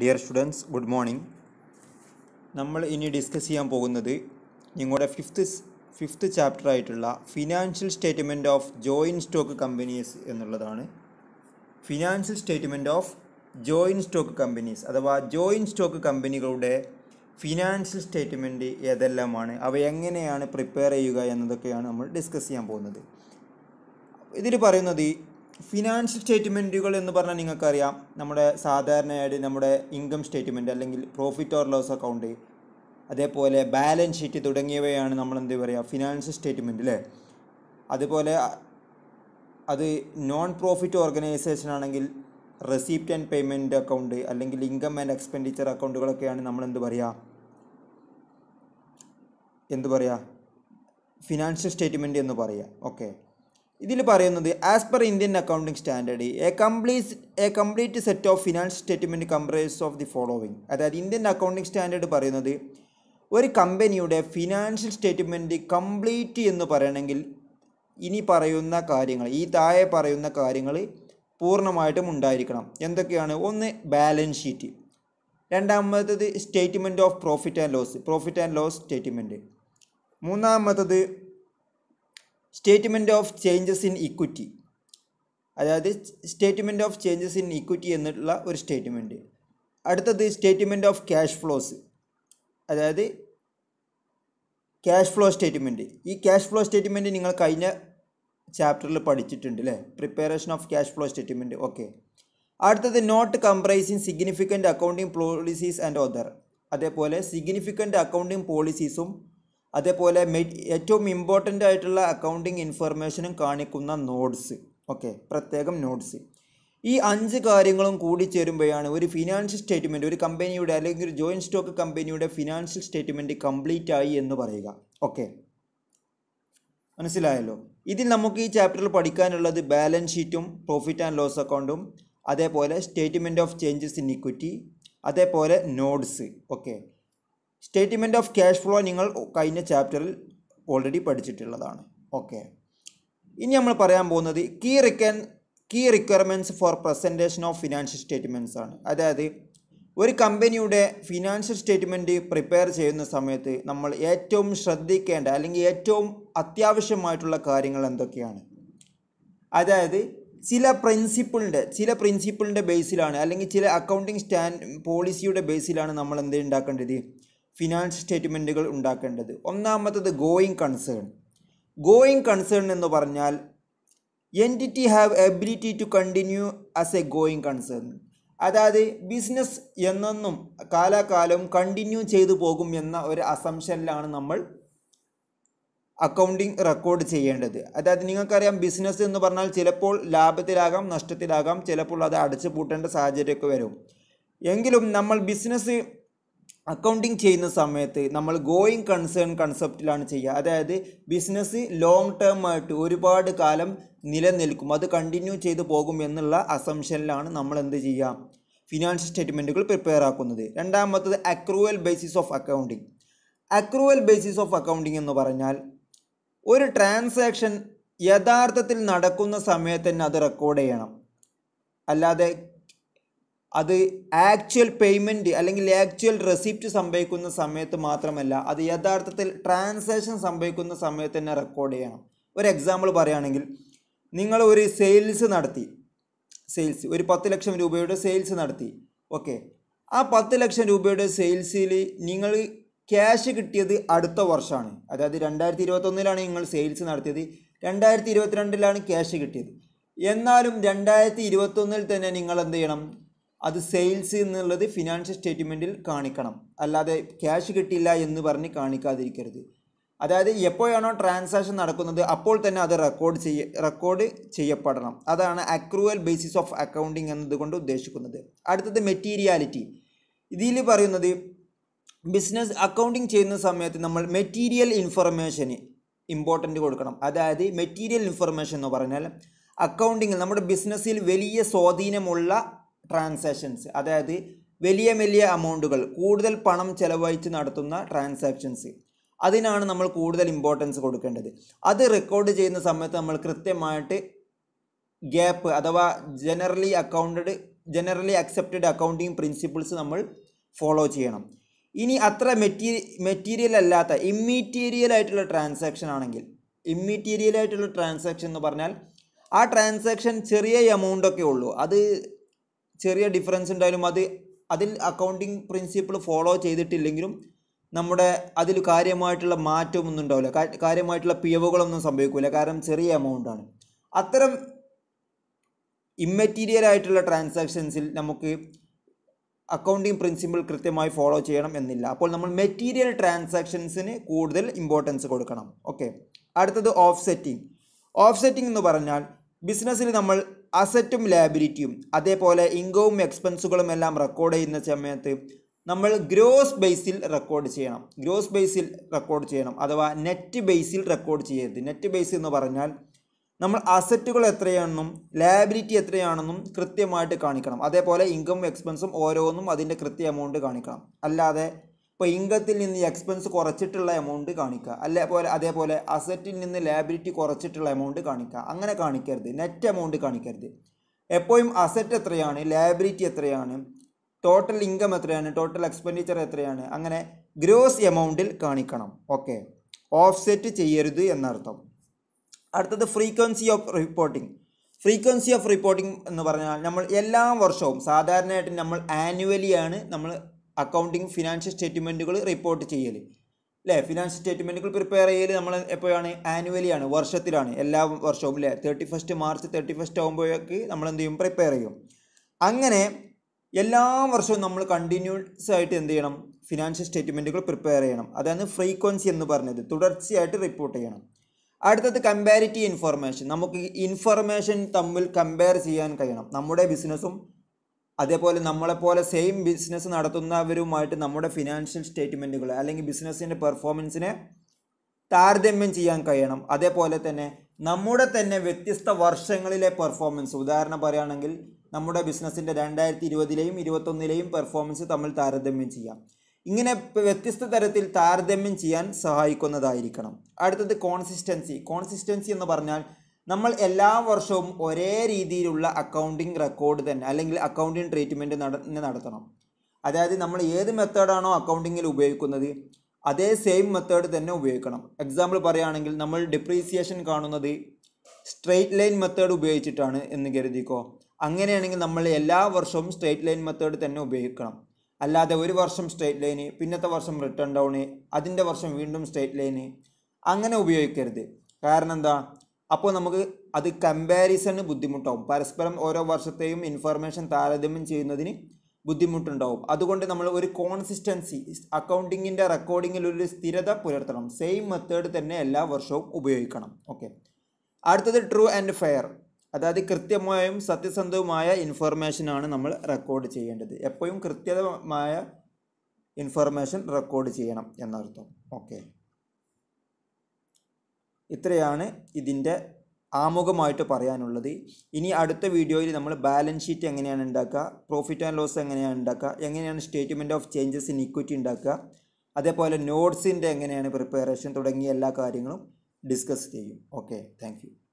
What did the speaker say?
dear students good morning നമ്മൾ ഇനി discuss ചെയ്യാൻ പോകുന്നത് നിങ്ങളുടെ ഫിഫ്ത്ത് ഫിഫ്ത്ത് ചാപ്റ്റർ ആയിട്ടുള്ള financial statement of joint stock companies എന്നുള്ളതാണ് financial statement of joint stock companies അഥവാ ജോയിൻറ്റ് സ്റ്റോക്ക് കമ്പനികളുടെ ഫിനാൻഷ്യൽ സ്റ്റേറ്റ്മെൻറ്റ് ഏതെല്ലാമാണ് അവ എങ്ങനെയാണ് പ്രിപ്പയർ ചെയ്യുക എന്നതൊക്കെയാണ് നമ്മൾ ഡിസ്കസ് ചെയ്യാൻ പോകുന്നത് ഇതിൽ പറയുന്നത് ഫിനാൻഷ്യൽ സ്റ്റേറ്റ്മെൻറ്റുകൾ എന്ന് പറഞ്ഞാൽ നിങ്ങൾക്കറിയാം നമ്മുടെ സാധാരണയായിട്ട് നമ്മുടെ ഇൻകം സ്റ്റേറ്റ്മെൻറ്റ് അല്ലെങ്കിൽ പ്രോഫിറ്റ് ഓർ ലോസ് അക്കൗണ്ട് അതേപോലെ ബാലൻസ് ഷീറ്റ് തുടങ്ങിയവയാണ് നമ്മൾ എന്ത് പറയുക ഫിനാൻഷ്യൽ സ്റ്റേറ്റ്മെൻറ്റ് അല്ലേ അതുപോലെ അത് നോൺ പ്രോഫിറ്റ് ഓർഗനൈസേഷൻ ആണെങ്കിൽ റെസിപ്റ്റ് ആൻഡ് പേയ്മെൻറ്റ് അക്കൗണ്ട് അല്ലെങ്കിൽ ഇൻകം ആൻഡ് എക്സ്പെൻഡിച്ചർ അക്കൗണ്ടുകളൊക്കെയാണ് നമ്മൾ എന്ത് പറയുക എന്ത് പറയുക ഫിനാൻഷ്യൽ സ്റ്റേറ്റ്മെൻറ്റ് എന്ന് പറയുക ഓക്കെ ഇതിൽ പറയുന്നത് as per Indian accounting standard a complete a complete set of finance statement comprise of the following അതായത് ഇന്ത്യൻ അക്കൗണ്ടിംഗ് സ്റ്റാൻഡേർഡ് പറയുന്നത് ഒരു കമ്പനിയുടെ ഫിനാൻഷ്യൽ സ്റ്റേറ്റ്മെൻറ്റ് കംപ്ലീറ്റ് എന്ന് പറയണമെങ്കിൽ ഇനി പറയുന്ന കാര്യങ്ങൾ ഈ താഴെ പറയുന്ന കാര്യങ്ങൾ പൂർണ്ണമായിട്ടും ഉണ്ടായിരിക്കണം എന്തൊക്കെയാണ് ഒന്ന് ബാലൻസ് ഷീറ്റ് രണ്ടാമത്തത് statement of profit and loss profit and loss statement മൂന്നാമത്തത് statement of changes in equity അതായത് statement of changes in equity എന്നുള്ള ഒരു സ്റ്റേറ്റ്മെൻറ്റ് അടുത്തത് സ്റ്റേറ്റ്മെൻറ്റ് ഓഫ് ക്യാഷ് ഫ്ലോസ് അതായത് ക്യാഷ് ഫ്ലോ സ്റ്റേറ്റ്മെൻറ്റ് ഈ ക്യാഷ് ഫ്ലോ സ്റ്റേറ്റ്മെൻറ്റ് നിങ്ങൾ കഴിഞ്ഞ ചാപ്റ്ററിൽ പഠിച്ചിട്ടുണ്ട് അല്ലേ preparation of cash flow statement okay അടുത്തത് note comprising significant accounting policies and other അതേപോലെ സിഗ്നിഫിക്കൻറ്റ് അക്കൗണ്ടിങ് പോളിസീസും അതേപോലെ ഏറ്റവും ഇമ്പോർട്ടൻ്റ് ആയിട്ടുള്ള അക്കൗണ്ടിങ് ഇൻഫർമേഷനും കാണിക്കുന്ന നോട്ട്സ് ഓക്കെ പ്രത്യേകം നോട്ട്സ് ഈ അഞ്ച് കാര്യങ്ങളും കൂടി ചേരുമ്പോഴാണ് ഒരു ഫിനാൻഷ്യൽ സ്റ്റേറ്റ്മെൻറ്റ് ഒരു കമ്പനിയുടെ അല്ലെങ്കിൽ ഒരു ജോയിൻറ്റ് സ്റ്റോക്ക് കമ്പനിയുടെ ഫിനാൻഷ്യൽ സ്റ്റേറ്റ്മെൻറ്റ് കംപ്ലീറ്റ് ആയി എന്ന് പറയുക ഓക്കെ മനസ്സിലായല്ലോ ഇതിൽ നമുക്ക് ഈ ചാപ്റ്ററിൽ പഠിക്കാനുള്ളത് ബാലൻസ് ഷീറ്റും പ്രോഫിറ്റ് ആൻഡ് ലോസ് അക്കൗണ്ടും അതേപോലെ statement of changes in equity അതേപോലെ notes okay statement of cash flow നിങ്ങൾ കഴിഞ്ഞ ചാപ്റ്ററിൽ ഓൾറെഡി പഠിച്ചിട്ടുള്ളതാണ് ഓക്കെ ഇനി നമ്മൾ പറയാൻ പോകുന്നത് കീ റിക്കൻ key requirements for presentation of financial statements ആണ് അതായത് ഒരു കമ്പനിയുടെ ഫിനാൻഷ്യൽ സ്റ്റേറ്റ്മെൻറ്റ് പ്രിപ്പയർ ചെയ്യുന്ന സമയത്ത് നമ്മൾ ഏറ്റവും ശ്രദ്ധിക്കേണ്ട അല്ലെങ്കിൽ ഏറ്റവും അത്യാവശ്യമായിട്ടുള്ള കാര്യങ്ങൾ എന്തൊക്കെയാണ് അതായത് ചില പ്രിൻസിപ്പിളിൻ്റെ ചില പ്രിൻസിപ്പിളിൻ്റെ ബേസിലാണ് അല്ലെങ്കിൽ ചില അക്കൗണ്ടിങ് സ്റ്റാൻഡ് പോളിസിയുടെ ബേസിലാണ് നമ്മൾ എന്ത് ഉണ്ടാക്കേണ്ടത് ഫിനാൻസ് സ്റ്റേറ്റ്മെൻറ്റുകൾ ഉണ്ടാക്കേണ്ടത് ഒന്നാമത്തത് ഗോയിങ് കൺസേൺ ഗോയിങ് കൺസേൺ എന്ന് പറഞ്ഞാൽ entity have ability to continue as a going concern അതായത് ബിസിനസ് എന്നെന്നും കാലാകാലം കണ്ടിന്യൂ ചെയ്തു പോകും എന്ന ഒരു അസംഷനിലാണ് നമ്മൾ അക്കൗണ്ടിങ് റെക്കോർഡ് ചെയ്യേണ്ടത് അതായത് നിങ്ങൾക്കറിയാം ബിസിനസ് എന്ന് പറഞ്ഞാൽ ചിലപ്പോൾ ലാഭത്തിലാകാം നഷ്ടത്തിലാകാം ചിലപ്പോൾ അത് അടച്ചു പൂട്ടേണ്ട സാഹചര്യമൊക്കെ വരും എങ്കിലും നമ്മൾ ബിസിനസ് അക്കൗണ്ടിങ് ചെയ്യുന്ന സമയത്ത് നമ്മൾ ഗോയിങ് കൺസേൺ കൺസെപ്റ്റിലാണ് ചെയ്യുക അതായത് ബിസിനസ് ലോങ് ടേം ആയിട്ട് ഒരുപാട് കാലം നിലനിൽക്കും അത് കണ്ടിന്യൂ ചെയ്തു പോകും എന്നുള്ള അസംഷനിലാണ് നമ്മൾ എന്ത് ചെയ്യുക ഫിനാൻഷ്യൽ സ്റ്റേറ്റ്മെൻറ്റുകൾ പ്രിപ്പയർ ആക്കുന്നത് രണ്ടാമത്തത് accrual basis of accounting accrual basis of accounting എന്ന് പറഞ്ഞാൽ ഒരു ട്രാൻസാക്ഷൻ യഥാർത്ഥത്തിൽ നടക്കുന്ന സമയത്ത് തന്നെ അത് റെക്കോർഡ് ചെയ്യണം അല്ലാതെ അത് ആക്ച്വൽ പേയ്മെൻറ്റ് അല്ലെങ്കിൽ ആക്ച്വൽ റെസിപ്റ്റ് സംഭവിക്കുന്ന സമയത്ത് മാത്രമല്ല അത് യഥാർത്ഥത്തിൽ ട്രാൻസാക്ഷൻ സംഭവിക്കുന്ന സമയത്ത് തന്നെ റെക്കോർഡ് ചെയ്യണം ഒരു എക്സാമ്പിൾ പറയുകയാണെങ്കിൽ നിങ്ങൾ ഒരു സെയിൽസ് നടത്തി സെയിൽസ് ഒരു പത്ത് ലക്ഷം രൂപയുടെ സെയിൽസ് നടത്തി ഓക്കെ ആ പത്ത് ലക്ഷം രൂപയുടെ സെയിൽസിൽ നിങ്ങൾ ക്യാഷ് കിട്ടിയത് അടുത്ത വർഷമാണ് അതായത് രണ്ടായിരത്തി ഇരുപത്തൊന്നിലാണ് നിങ്ങൾ സെയിൽസ് നടത്തിയത് രണ്ടായിരത്തി ഇരുപത്തിരണ്ടിലാണ് ക്യാഷ് കിട്ടിയത് എന്നാലും രണ്ടായിരത്തി ഇരുപത്തൊന്നിൽ തന്നെ നിങ്ങൾ എന്ത് ചെയ്യണം അത് സെയിൽസ് എന്നുള്ളത് ഫിനാൻഷ്യൽ സ്റ്റേറ്റ്മെൻറ്റിൽ കാണിക്കണം അല്ലാതെ ക്യാഷ് കിട്ടില്ല എന്ന് പറഞ്ഞ് കാണിക്കാതിരിക്കരുത് അതായത് എപ്പോഴാണോ ട്രാൻസാക്ഷൻ നടക്കുന്നത് അപ്പോൾ തന്നെ അത് റെക്കോർഡ് ചെയ്യ റെക്കോർഡ് ചെയ്യപ്പെടണം അതാണ് അക്രൂവൽ ബേസിസ് ഓഫ് അക്കൗണ്ടിങ് എന്നതുകൊണ്ട് ഉദ്ദേശിക്കുന്നത് അടുത്തത് മെറ്റീരിയാലിറ്റി ഇതിൽ പറയുന്നത് ബിസിനസ് അക്കൗണ്ടിങ് ചെയ്യുന്ന സമയത്ത് നമ്മൾ മെറ്റീരിയൽ ഇൻഫർമേഷന് ഇമ്പോർട്ടൻ്റ് കൊടുക്കണം അതായത് മെറ്റീരിയൽ ഇൻഫർമേഷൻ എന്ന് പറഞ്ഞാൽ അക്കൗണ്ടിങ്ങിൽ നമ്മുടെ ബിസിനസ്സിൽ വലിയ സ്വാധീനമുള്ള ട്രാൻസാക്ഷൻസ് അതായത് വലിയ വലിയ എമൗണ്ടുകൾ കൂടുതൽ പണം ചെലവഴിച്ച് നടത്തുന്ന ട്രാൻസാക്ഷൻസ് അതിനാണ് നമ്മൾ കൂടുതൽ ഇമ്പോർട്ടൻസ് കൊടുക്കേണ്ടത് അത് റെക്കോർഡ് ചെയ്യുന്ന സമയത്ത് നമ്മൾ കൃത്യമായിട്ട് ഗ്യാപ്പ് അഥവാ generally accounted generally accepted accounting principles നമ്മൾ ഫോളോ ചെയ്യണം ഇനി അത്ര മെറ്റീരിയ മെറ്റീരിയൽ അല്ലാത്ത ഇമ്മീറ്റീരിയൽ ആയിട്ടുള്ള ട്രാൻസാക്ഷൻ ആണെങ്കിൽ ഇമ്മീറ്റീരിയൽ ആയിട്ടുള്ള ട്രാൻസാക്ഷൻ എന്ന് പറഞ്ഞാൽ ആ ട്രാൻസാക്ഷൻ ചെറിയ എമൗണ്ടൊക്കെ ഉള്ളൂ അത് ചെറിയ ഡിഫറൻസ് ഉണ്ടായാലും അത് അതിൽ അക്കൗണ്ടിങ് പ്രിൻസിപ്പിൾ ഫോളോ ചെയ്തിട്ടില്ലെങ്കിലും നമ്മുടെ അതിൽ കാര്യമായിട്ടുള്ള മാറ്റമൊന്നും ഉണ്ടാവില്ല കാര്യമായിട്ടുള്ള പിഴവുകളൊന്നും സംഭവിക്കില്ല കാരണം ചെറിയ എമൗണ്ടാണ് അത്തരം ഇമ്മെറ്റീരിയൽ ആയിട്ടുള്ള ട്രാൻസാക്ഷൻസിൽ നമുക്ക് അക്കൗണ്ടിങ് പ്രിൻസിപ്പിൾ കൃത്യമായി ഫോളോ ചെയ്യണം എന്നില്ല അപ്പോൾ നമ്മൾ മെറ്റീരിയൽ ട്രാൻസാക്ഷൻസിന് കൂടുതൽ ഇമ്പോർട്ടൻസ് കൊടുക്കണം ഓക്കെ അടുത്തത് ഓഫ് സെറ്റിംഗ് ഓഫ് സെറ്റിംഗ് എന്ന് പറഞ്ഞാൽ ബിസിനസ്സിൽ നമ്മൾ അസറ്റും ലാബിലിറ്റിയും അതേപോലെ ഇൻകവും എക്സ്പെൻസുകളും എല്ലാം റെക്കോർഡ് ചെയ്യുന്ന സമയത്ത് നമ്മൾ ഗ്രോസ് ബേസിൽ റെക്കോർഡ് ചെയ്യണം ഗ്രോസ് ബേസിൽ റെക്കോർഡ് ചെയ്യണം അഥവാ നെറ്റ് ബേസിൽ റെക്കോർഡ് ചെയ്യരുത് നെറ്റ് ബേസ് എന്ന് പറഞ്ഞാൽ നമ്മൾ അസറ്റുകൾ എത്രയാണെന്നും ലാബിലിറ്റി എത്രയാണെന്നും കൃത്യമായിട്ട് കാണിക്കണം അതേപോലെ ഇൻകം എക്സ്പെൻസും ഓരോന്നും അതിൻ്റെ കൃത്യ എമൗണ്ട് കാണിക്കണം അല്ലാതെ ഇപ്പോൾ ഇൻകത്തിൽ നിന്ന് എക്സ്പെൻസ് കുറച്ചിട്ടുള്ള എമൗണ്ട് കാണിക്കുക അല്ലെ പോലെ അതേപോലെ അസറ്റിൽ നിന്ന് ലാബിലിറ്റി കുറച്ചിട്ടുള്ള എമൗണ്ട് കാണിക്കുക അങ്ങനെ കാണിക്കരുത് നെറ്റ് എമൗണ്ട് കാണിക്കരുത് എപ്പോഴും അസറ്റ് എത്രയാണ് ലാബിലിറ്റി എത്രയാണ് ടോട്ടൽ ഇൻകം എത്രയാണ് ടോട്ടൽ എക്സ്പെൻഡിച്ചർ എത്രയാണ് അങ്ങനെ ഗ്രോസ് എമൗണ്ടിൽ കാണിക്കണം ഓക്കെ ഓഫ്സെറ്റ് ചെയ്യരുത് എന്നർത്ഥം അടുത്തത് frequency of reporting frequency of reporting എന്ന് പറഞ്ഞാൽ നമ്മൾ എല്ലാ വർഷവും സാധാരണയായിട്ട് നമ്മൾ ആനുവലിയാണ് നമ്മൾ അക്കൗണ്ടിങ് ഫിനാൻഷ്യൽ സ്റ്റേറ്റ്മെൻറ്റുകൾ റിപ്പോർട്ട് ചെയ്യൽ അല്ലേ ഫിനാൻഷ്യൽ സ്റ്റേറ്റ്മെൻറ്റുകൾ പ്രിപ്പയർ ചെയ്യൽ നമ്മൾ എപ്പോഴാണ് ആനുവലി ആണ് വർഷത്തിലാണ് എല്ലാ വർഷവും അല്ലേ thirty first March thirty first ആകുമ്പോഴേക്ക് നമ്മൾ എന്ത് ചെയ്യും പ്രിപ്പയർ ചെയ്യും അങ്ങനെ എല്ലാ വർഷവും നമ്മൾ കണ്ടിന്യൂസ് ആയിട്ട് എന്ത് ചെയ്യണം ഫിനാൻഷ്യൽ സ്റ്റേറ്റ്മെൻറ്റുകൾ പ്രിപ്പയർ ചെയ്യണം അതാണ് ഫ്രീക്വൻസി എന്ന് പറഞ്ഞത് തുടർച്ചയായിട്ട് റിപ്പോർട്ട് ചെയ്യണം അടുത്തത് കമ്പാരിറ്റീവ് ഇൻഫർമേഷൻ നമുക്ക് ഇൻഫർമേഷൻ തമ്മിൽ കമ്പയർ ചെയ്യാൻ കഴിയണം നമ്മുടെ ബിസിനസ്സും അതേപോലെ നമ്മളെപ്പോലെ സെയിം ബിസിനസ് നടത്തുന്നവരുമായിട്ട് നമ്മുടെ ഫിനാൻഷ്യൽ സ്റ്റേറ്റ്മെൻറ്റുകൾ അല്ലെങ്കിൽ ബിസിനസ്സിൻ്റെ പെർഫോമൻസിനെ താരതമ്യം ചെയ്യാൻ കഴിയണം അതേപോലെ തന്നെ നമ്മുടെ തന്നെ വ്യത്യസ്ത വർഷങ്ങളിലെ പെർഫോമൻസ് ഉദാഹരണം പറയുകയാണെങ്കിൽ നമ്മുടെ ബിസിനസ്സിൻ്റെ രണ്ടായിരത്തി ഇരുപതിലെയും ഇരുപത്തൊന്നിലെയും പെർഫോമൻസ് തമ്മിൽ താരതമ്യം ചെയ്യാം ഇങ്ങനെ വ്യത്യസ്ത തരത്തിൽ താരതമ്യം ചെയ്യാൻ സഹായിക്കുന്നതായിരിക്കണം അടുത്തത് കോൺസിസ്റ്റൻസി കോൺസിസ്റ്റൻസി എന്ന് പറഞ്ഞാൽ നമ്മൾ എല്ലാ വർഷവും ഒരേ രീതിയിലുള്ള അക്കൗണ്ടിങ് റെക്കോർഡ് തന്നെ അല്ലെങ്കിൽ അക്കൗണ്ടിങ് ട്രീറ്റ്മെൻറ്റ് നടത്തണം അതായത് നമ്മൾ ഏത് മെത്തേഡാണോ അക്കൗണ്ടിങ്ങിൽ ഉപയോഗിക്കുന്നത് അതേ സെയിം മെത്തേഡ് തന്നെ ഉപയോഗിക്കണം എക്സാമ്പിൾ പറയുകയാണെങ്കിൽ നമ്മൾ ഡിപ്രീസിയേഷൻ കാണുന്നത് സ്ട്രെയിറ്റ് ലൈൻ മെത്തേഡ് ഉപയോഗിച്ചിട്ടാണ് എന്ന് കരുതിക്കോ അങ്ങനെയാണെങ്കിൽ നമ്മൾ എല്ലാ വർഷവും സ്ട്രെയിറ്റ് ലൈൻ മെത്തേഡ് തന്നെ ഉപയോഗിക്കണം അല്ലാതെ ഒരു വർഷം സ്ട്രെയിറ്റ് ലൈന് പിന്നത്തെ വർഷം റിട്ടേൺ ഡൗണ് അതിൻ്റെ വർഷം വീണ്ടും സ്ട്രെയിറ്റ് ലൈന് അങ്ങനെ ഉപയോഗിക്കരുത് കാരണം എന്താ അപ്പോൾ നമുക്ക് അത് കമ്പാരിസണ് ബുദ്ധിമുട്ടാവും പരസ്പരം ഓരോ വർഷത്തെയും ഇൻഫർമേഷൻ താരതമ്യം ചെയ്യുന്നതിന് ബുദ്ധിമുട്ടുണ്ടാവും അതുകൊണ്ട് നമ്മൾ ഒരു കോൺസിസ്റ്റൻസി അക്കൗണ്ടിങ്ങിൻ്റെ റെക്കോർഡിങ്ങിൽ ഒരു സ്ഥിരത പുലർത്തണം സെയിം മെത്തേഡ് തന്നെ എല്ലാ വർഷവും ഉപയോഗിക്കണം ഓക്കെ അടുത്തത് ട്രൂ ആൻഡ് ഫെയർ അതായത് കൃത്യമായും സത്യസന്ധവുമായ ഇൻഫർമേഷനാണ് നമ്മൾ റെക്കോർഡ് ചെയ്യേണ്ടത് എപ്പോഴും കൃത്യമായ ഇൻഫർമേഷൻ റെക്കോർഡ് ചെയ്യണം എന്നർത്ഥം ഓക്കെ ഇത്രയാണ് ഇതിൻ്റെ ആമുഖമായിട്ട് പറയാനുള്ളത് ഇനി അടുത്ത വീഡിയോയിൽ നമ്മൾ ബാലൻസ് ഷീറ്റ് എങ്ങനെയാണ് ഉണ്ടാക്കുക പ്രോഫിറ്റ് ആൻഡ് ലോസ് എങ്ങനെയാണ് ഉണ്ടാക്കുക എങ്ങനെയാണ് statement of changes in equity ഉണ്ടാക്കുക അതേപോലെ നോട്ട്സിൻ്റെ എങ്ങനെയാണ് പ്രിപ്പറേഷൻ തുടങ്ങിയ എല്ലാ കാര്യങ്ങളും ഡിസ്കസ് ചെയ്യും ഓക്കെ താങ്ക്